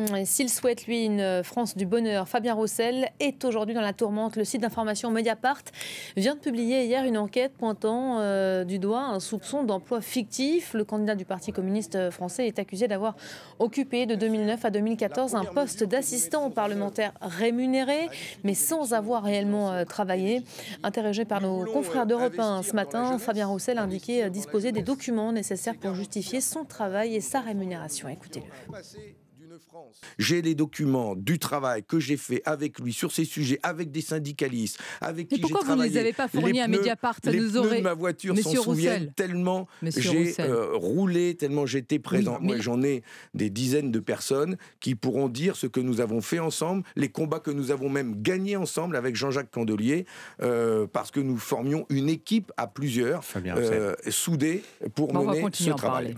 Mm, s'il souhaite, lui, une France du bonheur, Fabien Roussel est aujourd'hui dans la tourmente. Le site d'information Mediapart vient de publier hier une enquête pointant euh, du doigt un soupçon d'emploi fictif. Le candidat du Parti communiste français est accusé d'avoir occupé de 2009 à 2014 un poste d'assistant parlementaire rémunéré, mais sans avoir réellement euh, travaillé. Interrogé par nos confrères d'Europe 1 ce matin, Fabien Roussel a indiqué euh, disposer des documents nécessaires pour justifier son travail et sa rémunération. Écoutez-le. J'ai les documents du travail que j'ai fait avec lui sur ces sujets, avec des syndicalistes, avec Mais qui pourquoi vous ne les avez pas fournis à Mediapart les nous pneus de ma voiture s'en souviennent tellement j'ai euh, roulé, tellement j'étais présent. j'en ai des dizaines de personnes qui pourront dire ce que nous avons fait ensemble, les combats que nous avons même gagnés ensemble avec Jean-Jacques Candelier, euh, parce que nous formions une équipe à plusieurs, euh, soudée, pour mener ce travail.